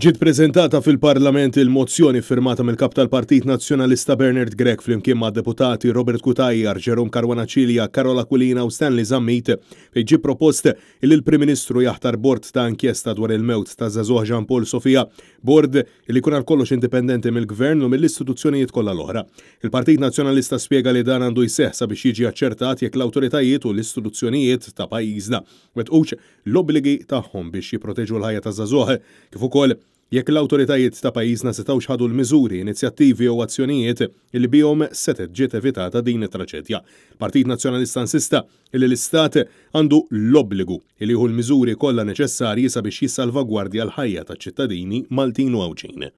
Ġiet prezentata fil-Parlament il-mozzjoni firmata mill-Kap tal-Partit Nazzjonalista Bernard Grek flimkien ma' deputati Robert Kutajjar, Karwana Karwanaċilja, Karola Kulina u Stanley Zammit fej ġi propost il il-Prim Ministru jaħtar bord ta' inkjesta dwar il-mewt ta' Zazuħ Jean Paul Sofija, bord li kun kollox indipendenti mill-Gvern u mill-istituzzjonijiet kollha l-oħra. Il-Partit Nazzjonalista spjega li dan għandu jseħħ sabiex jiġi aċċertat jekk l-awtoritajiet u l-istituzzjonijiet ta' pajjiżna wetqux l-obbligi tagħhom biex jipproteġu l-ħajja ta' Zazuħ kif ukoll jekk l-autoritajiet ta' pajjiżna setaw ħadu l-miżuri, inizjattivi u azzjonijiet li bihom setet ġiet evitata din it-traċedja. Partit Nazzjonalista insista li l-Istat għandu l-obbligu li jieħu l-miżuri kollha neċessarji sabiex jissalvagwardja l-ħajja taċ-ċittadini Maltin u